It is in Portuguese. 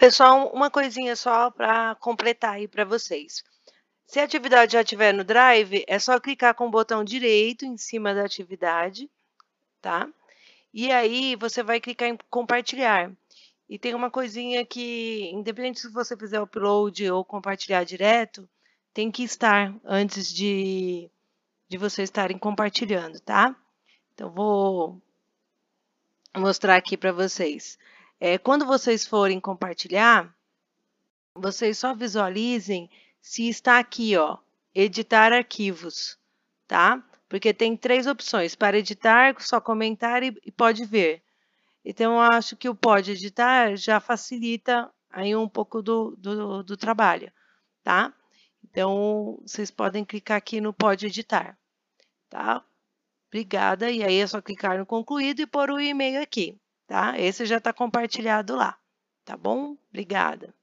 Pessoal, uma coisinha só para completar aí para vocês. Se a atividade já estiver no Drive, é só clicar com o botão direito em cima da atividade, tá? E aí você vai clicar em compartilhar. E tem uma coisinha que, independente se você fizer upload ou compartilhar direto, tem que estar antes de, de vocês estarem compartilhando, tá? Então, vou mostrar aqui para vocês. É, quando vocês forem compartilhar, vocês só visualizem se está aqui, ó, editar arquivos, tá? Porque tem três opções, para editar, só comentar e, e pode ver. Então, eu acho que o pode editar já facilita aí um pouco do, do, do trabalho, tá? Então, vocês podem clicar aqui no pode editar, tá? Obrigada, e aí é só clicar no concluído e pôr o e-mail aqui tá? Esse já está compartilhado lá, tá bom? Obrigada.